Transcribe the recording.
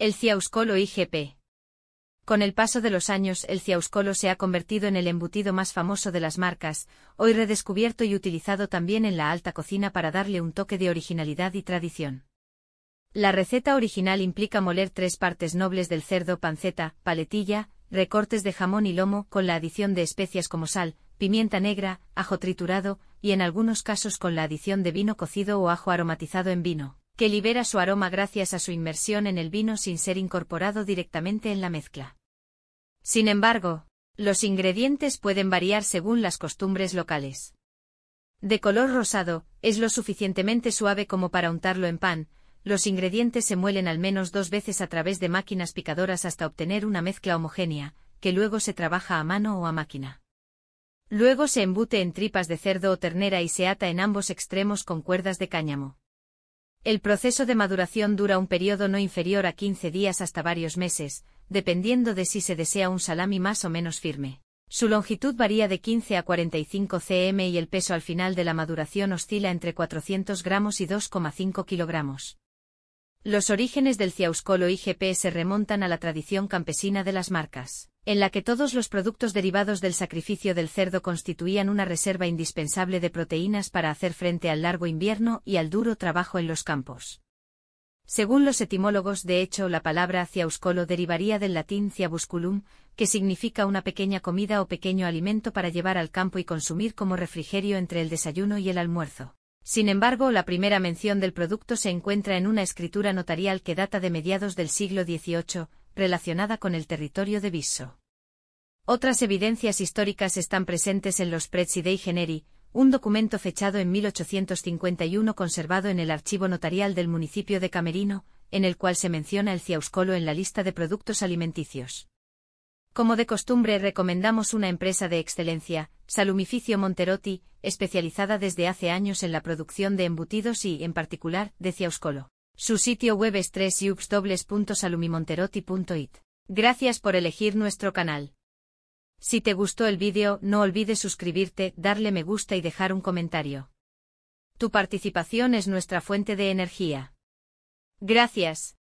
El ciauscolo IGP. Con el paso de los años, el ciauscolo se ha convertido en el embutido más famoso de las marcas, hoy redescubierto y utilizado también en la alta cocina para darle un toque de originalidad y tradición. La receta original implica moler tres partes nobles del cerdo panceta, paletilla, recortes de jamón y lomo con la adición de especias como sal, pimienta negra, ajo triturado, y en algunos casos con la adición de vino cocido o ajo aromatizado en vino que libera su aroma gracias a su inmersión en el vino sin ser incorporado directamente en la mezcla. Sin embargo, los ingredientes pueden variar según las costumbres locales. De color rosado, es lo suficientemente suave como para untarlo en pan, los ingredientes se muelen al menos dos veces a través de máquinas picadoras hasta obtener una mezcla homogénea, que luego se trabaja a mano o a máquina. Luego se embute en tripas de cerdo o ternera y se ata en ambos extremos con cuerdas de cáñamo. El proceso de maduración dura un periodo no inferior a 15 días hasta varios meses, dependiendo de si se desea un salami más o menos firme. Su longitud varía de 15 a 45 cm y el peso al final de la maduración oscila entre 400 gramos y 2,5 kilogramos. Los orígenes del ciauscolo IGP se remontan a la tradición campesina de las marcas en la que todos los productos derivados del sacrificio del cerdo constituían una reserva indispensable de proteínas para hacer frente al largo invierno y al duro trabajo en los campos. Según los etimólogos, de hecho, la palabra ciauscolo derivaría del latín ciabusculum, que significa una pequeña comida o pequeño alimento para llevar al campo y consumir como refrigerio entre el desayuno y el almuerzo. Sin embargo, la primera mención del producto se encuentra en una escritura notarial que data de mediados del siglo XVIII, relacionada con el territorio de Viso. Otras evidencias históricas están presentes en los Prezi dei Generi, un documento fechado en 1851 conservado en el archivo notarial del municipio de Camerino, en el cual se menciona el ciauscolo en la lista de productos alimenticios. Como de costumbre recomendamos una empresa de excelencia, Salumificio Monterotti, especializada desde hace años en la producción de embutidos y, en particular, de ciauscolo. Su sitio web es www.salumimonterotti.it. Gracias por elegir nuestro canal. Si te gustó el vídeo, no olvides suscribirte, darle me gusta y dejar un comentario. Tu participación es nuestra fuente de energía. Gracias.